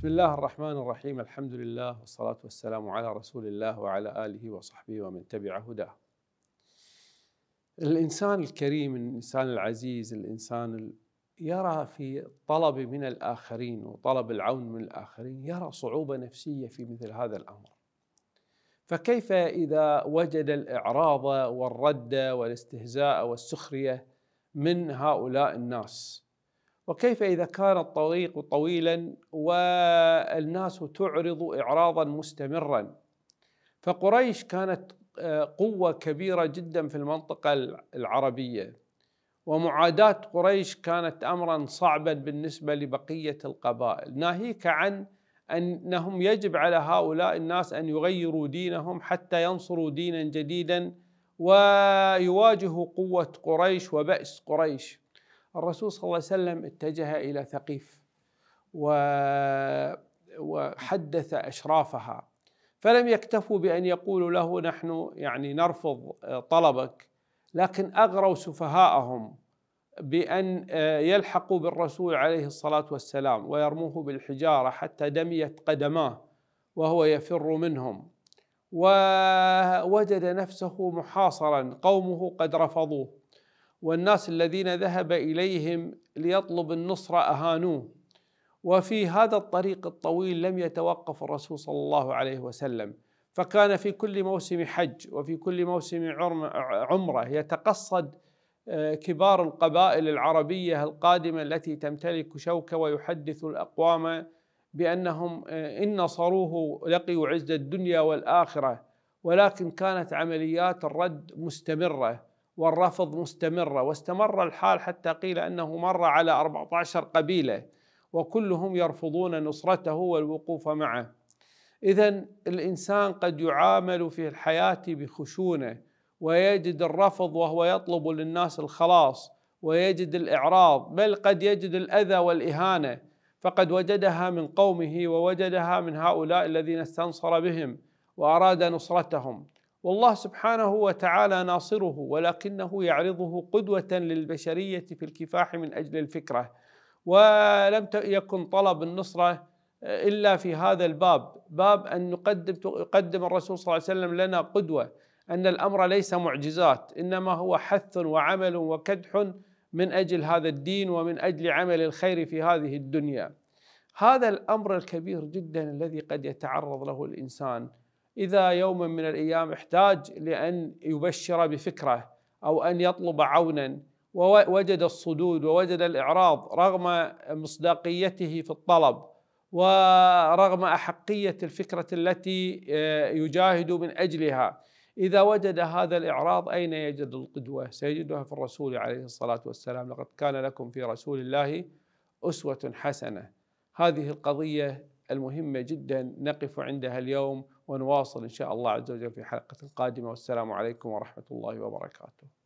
بسم الله الرحمن الرحيم الحمد لله والصلاة والسلام على رسول الله وعلى آله وصحبه ومن تبع هداه الإنسان الكريم الإنسان العزيز الإنسان يرى في الطلب من الآخرين وطلب العون من الآخرين يرى صعوبة نفسية في مثل هذا الأمر فكيف إذا وجد الإعراض والرد والاستهزاء والسخرية من هؤلاء الناس وكيف إذا كان الطريق طويلا والناس تعرض إعراضا مستمرا فقريش كانت آه، قوة كبيرة جدا في المنطقة العربية ومعاداة قريش كانت أمرا صعبا بالنسبة لبقية القبائل ناهيك عن أنهم يجب على هؤلاء الناس أن يغيروا دينهم حتى ينصروا دينا جديدا ويواجهوا قوة قريش وبأس قريش الرسول صلى الله عليه وسلم اتجه إلى ثقيف وحدث أشرافها فلم يكتفوا بأن يقولوا له نحن يعني نرفض طلبك لكن أغروا سفهاءهم بأن آه، يلحقوا بالرسول عليه الصلاة والسلام ويرموه بالحجارة حتى دميت قدماه وهو يفر منهم ووجد نفسه محاصرا قومه قد رفضوه والناس الذين ذهب اليهم ليطلب النصره اهانوه وفي هذا الطريق الطويل لم يتوقف الرسول صلى الله عليه وسلم فكان في كل موسم حج وفي كل موسم عمره يتقصد آه، كبار القبائل العربيه القادمه التي تمتلك شوكه ويحدث الاقوام بانهم آه، ان نصروه لقيوا عز الدنيا والاخره ولكن كانت عمليات الرد مستمره والرفض مستمرة واستمر الحال حتى قيل أنه مر على 14 قبيلة وكلهم يرفضون نصرته والوقوف معه إذا الإنسان قد يعامل في الحياة بخشونة ويجد الرفض وهو يطلب للناس الخلاص ويجد الإعراض بل قد يجد الأذى والإهانة فقد وجدها من قومه ووجدها من هؤلاء الذين استنصر بهم وأراد نصرتهم والله سبحانه وتعالى ناصره ولكنه يعرضه قدوة للبشرية في الكفاح من أجل الفكرة ولم يكن طلب النصرة آه، إلا في هذا الباب باب أن نقدم يقدم الرسول صلى الله عليه وسلم لنا قدوة أن الأمر ليس معجزات إنما هو حث وعمل وكدح من أجل هذا الدين ومن أجل عمل الخير في هذه الدنيا هذا الأمر الكبير جدا الذي قد يتعرض له الإنسان إذا يوما من الأيام احتاج لأن يبشر بفكرة أو أن يطلب عونا ووجد الصدود ووجد الإعراض رغم مصداقيته في الطلب ورغم أحقية الفكرة التي آه، يجاهد من أجلها إذا وجد هذا الإعراض أين يجد القدوة؟ سيجدها في الرسول عليه الصلاة والسلام لقد كان لكم في رسول الله أسوة حسنة هذه القضية المهمة جدا نقف عندها اليوم ونواصل إن شاء الله عز وجل في الحلقة القادمة والسلام عليكم ورحمة الله وبركاته